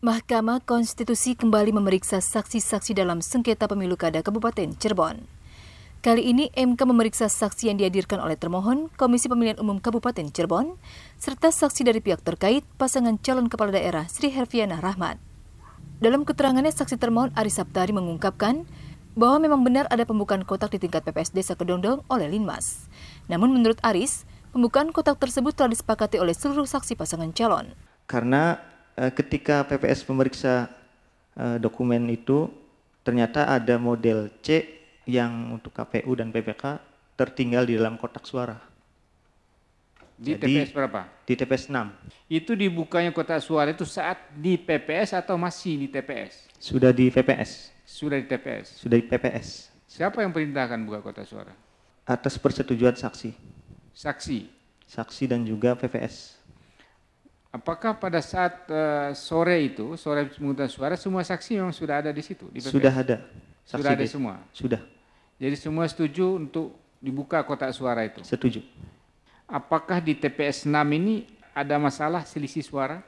Mahkamah Konstitusi kembali memeriksa saksi-saksi dalam sengketa pemilu kada Kabupaten Cirebon. Kali ini MK memeriksa saksi yang dihadirkan oleh termohon Komisi Pemilihan Umum Kabupaten Cirebon, serta saksi dari pihak terkait pasangan calon kepala daerah Sri Herviana Rahmat. Dalam keterangannya, saksi termohon Ari Saptari mengungkapkan bahwa memang benar ada pembukaan kotak di tingkat PPS Desa Kedondong oleh Linmas. Namun menurut Aris, pembukaan kotak tersebut telah disepakati oleh seluruh saksi pasangan calon. Karena Eh, ketika PPS memeriksa eh, dokumen itu ternyata ada model C yang untuk KPU dan PPK tertinggal di dalam kotak suara. Di Jadi, TPS berapa? Di TPS 6. Itu dibukanya kotak suara itu saat di PPS atau masih di TPS? Sudah di PPS. Sudah di TPS. Sudah di PPS. Siapa yang perintahkan buka kotak suara? Atas persetujuan saksi. Saksi. Saksi dan juga PPS. Apakah pada saat uh, sore itu, sore pemungutan suara, semua saksi memang sudah ada di situ? Di Sudah ada. Saksi sudah ada semua? Sudah. Jadi semua setuju untuk dibuka kotak suara itu? Setuju. Apakah di TPS 6 ini ada masalah selisih suara?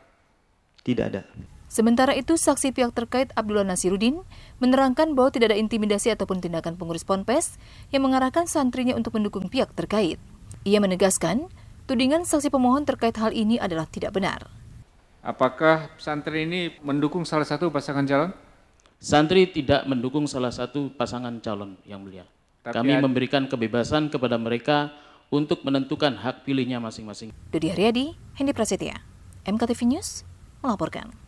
Tidak ada. Sementara itu, saksi pihak terkait Abdullah Nasirudin menerangkan bahwa tidak ada intimidasi ataupun tindakan pengurus PONPES yang mengarahkan santrinya untuk mendukung pihak terkait. Ia menegaskan, Tudingan saksi pemohon terkait hal ini adalah tidak benar. Apakah santri ini mendukung salah satu pasangan calon? Santri tidak mendukung salah satu pasangan calon, Yang Mulia. Tapi Kami ada... memberikan kebebasan kepada mereka untuk menentukan hak pilihnya masing-masing. Dodi Haryadi, Hendi Prasetya, MKTV News, melaporkan.